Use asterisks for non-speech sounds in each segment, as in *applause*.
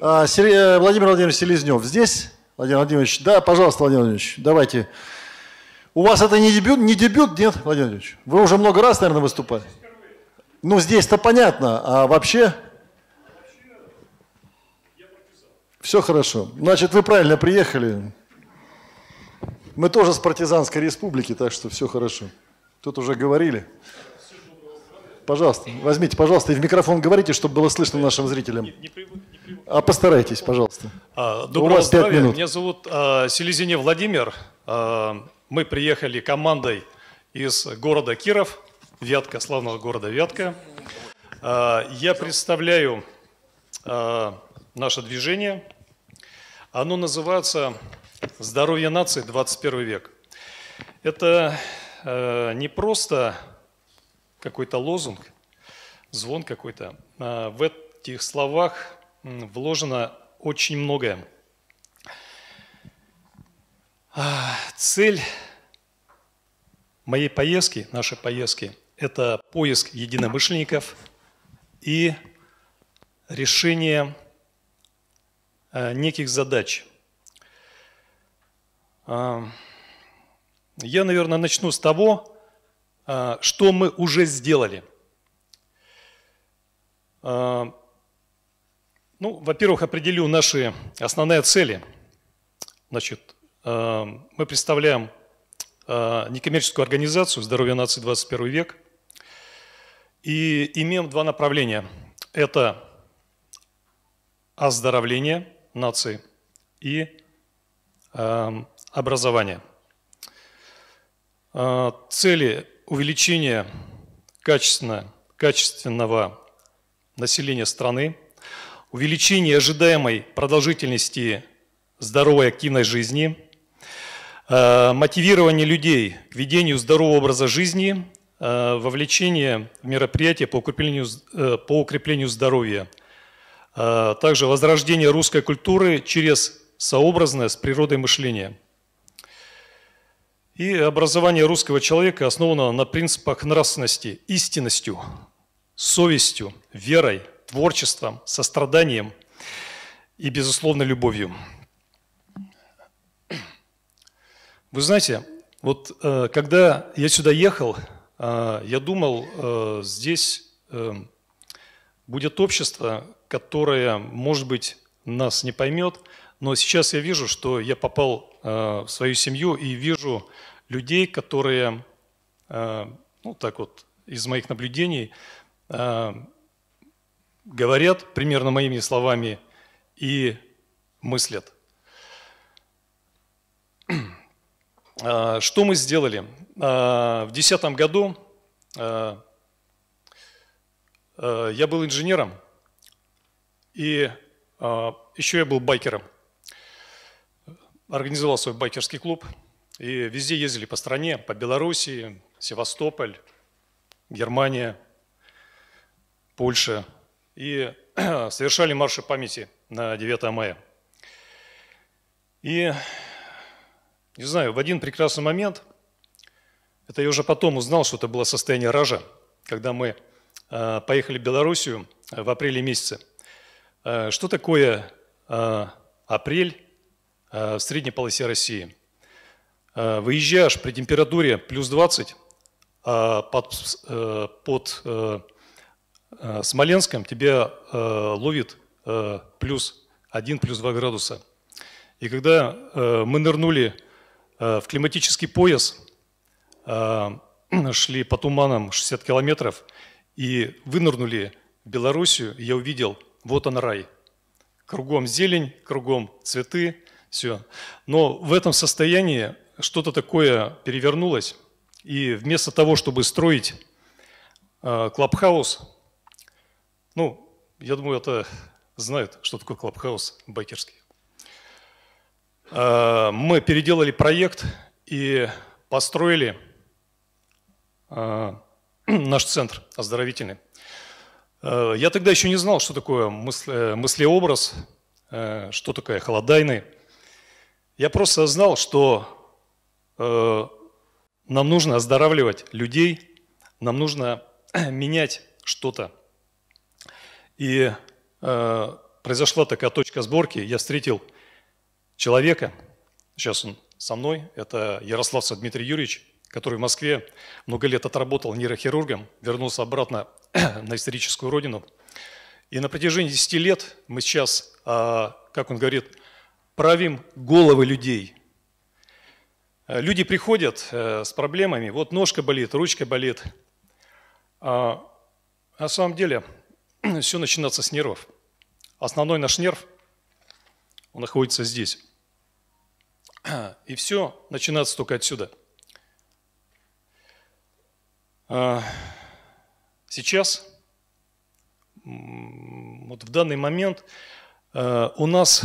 А, э, Владимир Владимирович Селезнев здесь? Владимир Владимирович, да, пожалуйста, Владимир Владимирович, давайте. У вас это не дебют, не дебют, нет, Владимир Владимирович? Вы уже много раз, наверное, выступали. Ну, здесь-то понятно, а вообще... Все хорошо. Значит, вы правильно приехали. Мы тоже с партизанской республики, так что все хорошо. Тут уже говорили. Пожалуйста, возьмите, пожалуйста, и в микрофон говорите, чтобы было слышно нашим зрителям. А постарайтесь, пожалуйста. А, доброго У вас здравия. 5 минут. Меня зовут а, Селезине Владимир. А, мы приехали командой из города Киров, Вятка, славного города Вятка. А, я представляю а, наше движение. Оно называется «Здоровье нации. 21 век». Это а, не просто какой-то лозунг, звон какой-то. А, в этих словах вложено очень многое. А, цель моей поездки, нашей поездки, это поиск единомышленников и решение а, неких задач. Я, наверное, начну с того, а, что мы уже сделали. А, ну, во-первых, определю наши основные цели. Значит, а, мы представляем некоммерческую организацию «Здоровье нации 21 век» и имеем два направления. Это оздоровление нации и образование. Цели увеличение качественно, качественного населения страны, увеличение ожидаемой продолжительности здоровой активной жизни, э, мотивирование людей к ведению здорового образа жизни, э, вовлечение в мероприятия по укреплению, э, по укреплению здоровья, также возрождение русской культуры через сообразное с природой мышление – и образование русского человека основано на принципах нравственности, истинностью, совестью, верой, творчеством, состраданием и, безусловно, любовью. Вы знаете, вот э, когда я сюда ехал, э, я думал, э, здесь будет общество, которое, может быть, нас не поймет, но сейчас я вижу, что я попал Э, в свою семью и вижу людей, которые, э, ну так вот, из моих наблюдений, э, говорят примерно моими словами и мыслят. Что мы сделали? В 2010 году я был инженером, и еще я был байкером – организовал свой байкерский клуб. И везде ездили по стране, по Белоруссии, Севастополь, Германия, Польша. И *clears throat* совершали марши памяти на 9 мая. И, не знаю, в один прекрасный момент, это я уже потом узнал, что это было состояние рожа, когда мы э, поехали в Белоруссию э, в апреле месяце. Э, что такое апрель Э, в средней полосе России. Э, выезжаешь при температуре плюс 20, а под, э, под Смоленском тебя ловит плюс 1, плюс 2 градуса. И когда мы нырнули в климатический пояс, *clears throat* шли по туманам 60 километров и вынырнули в Белоруссию, я увидел, вот он рай. Кругом зелень, кругом цветы, все. Но в этом состоянии что-то такое перевернулось, и вместо того, чтобы строить клабхаус, э, ну, я думаю, это знают, что такое клабхаус байкерский. Э, мы переделали проект и построили э, *clears throat* наш центр оздоровительный. Я тогда еще не знал, что такое мыслеобраз, что такое холодайный – я просто знал, что э, нам нужно оздоравливать людей, нам нужно *clears throat* менять что-то. И э, произошла такая точка сборки. Я встретил человека, сейчас он со мной, это Ярослав Дмитрий Юрьевич, который в Москве много лет отработал нейрохирургом, вернулся обратно *clears throat* на историческую родину. И на протяжении 10 лет мы сейчас, а, как он говорит, правим головы людей. Э, люди приходят э, с проблемами, вот ножка болит, ручка болит. А на самом деле *clears throat* все начинается с нервов. Основной наш нерв, он находится здесь. *clears throat* И все начинается только отсюда. А, сейчас, вот в данный момент э, у нас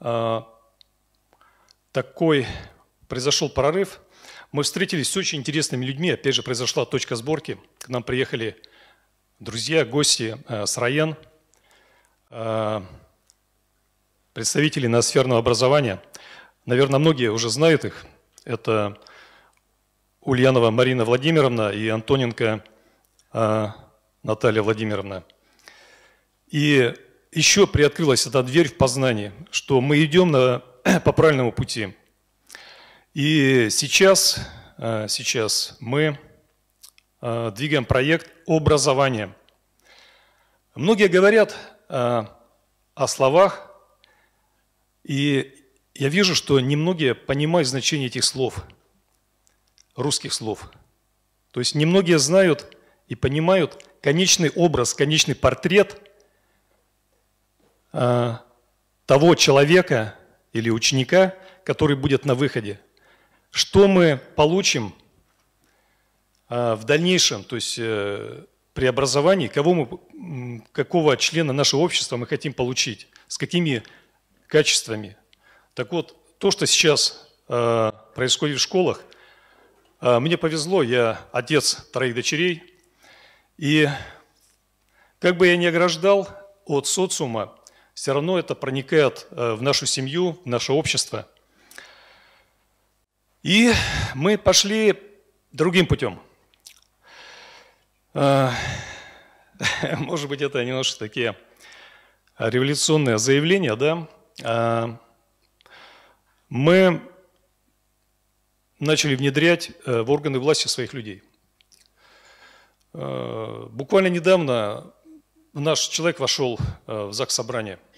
а, такой произошел прорыв. Мы встретились с очень интересными людьми. Опять же, произошла точка сборки. К нам приехали друзья, гости э, с Раен, э, представители ноосферного образования. Наверное, многие уже знают их. Это Ульянова Марина Владимировна и Антоненко э, Наталья Владимировна. И еще приоткрылась эта дверь в познании, что мы идем на, *clears throat* по правильному пути. И сейчас, э, сейчас мы э, двигаем проект образования. Многие говорят э, о словах, и я вижу, что немногие понимают значение этих слов, русских слов. То есть немногие знают и понимают конечный образ, конечный портрет – Э, того человека или ученика, который будет на выходе. Что мы получим э, в дальнейшем, то есть э, преобразовании, кого мы, какого члена нашего общества мы хотим получить, с какими качествами. Так вот, то, что сейчас происходит в школах, мне повезло, я отец троих дочерей, и как бы я ни ограждал от социума, все равно это проникает э, в нашу семью, в наше общество. И мы пошли другим путем. Э, *laughs* может быть, это немножко такие революционные заявления, да? Э, мы начали внедрять в органы власти своих людей. Буквально недавно наш человек вошел в ЗАГС собрание –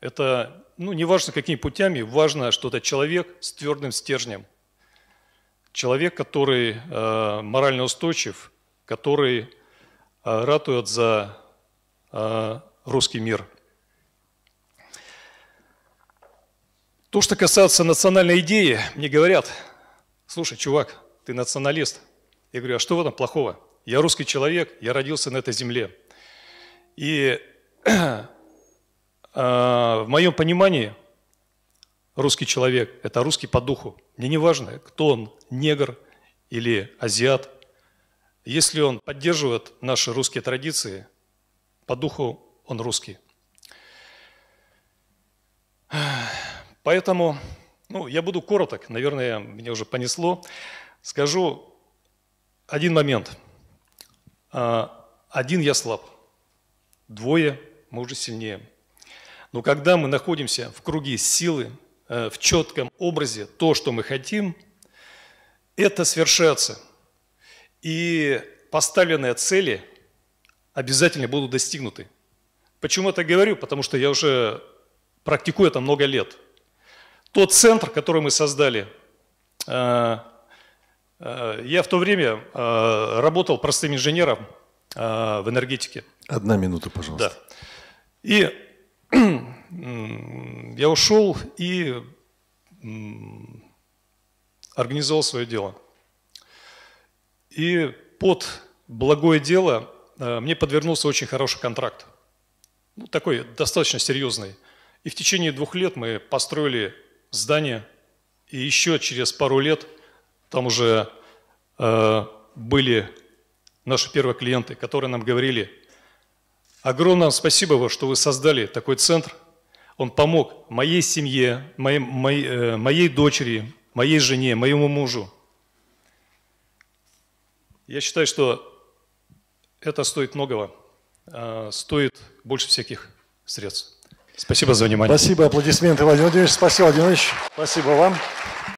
это, ну, не важно какими путями, важно, что это человек с твердым стержнем. Человек, который э, морально устойчив, который э, ратует за э, русский мир. То, что касается национальной идеи, мне говорят, слушай, чувак, ты националист. Я говорю, а что в этом плохого? Я русский человек, я родился на этой земле. И *clears throat* Э, в моем понимании русский человек – это русский по духу. Мне не важно, кто он, негр или азиат. Если он поддерживает наши русские традиции, по духу он русский. Поэтому ну, я буду короток, наверное, меня уже понесло. Скажу один момент. Э, один я слаб, двое мы уже сильнее – но когда мы находимся в круге силы, э, в четком образе то, что мы хотим, это свершаться. И поставленные цели обязательно будут достигнуты. Почему это говорю? Потому что я уже практикую это много лет. Тот центр, который мы создали, э, э, я в то время работал простым инженером в энергетике. Одна минута, пожалуйста. Да. И я ушел и организовал свое дело. И под благое дело э, мне подвернулся очень хороший контракт. Ну, такой достаточно серьезный. И в течение двух лет мы построили здание. И еще через пару лет там уже э, были наши первые клиенты, которые нам говорили, Огромное спасибо, вам, что вы создали такой центр. Он помог моей семье, моей, моей, э, моей дочери, моей жене, моему мужу. Я считаю, что это стоит многого, а стоит больше всяких средств. Спасибо за внимание. Спасибо, аплодисменты, Владимир Владимирович. Спасибо, Владимир Владимирович. Спасибо вам.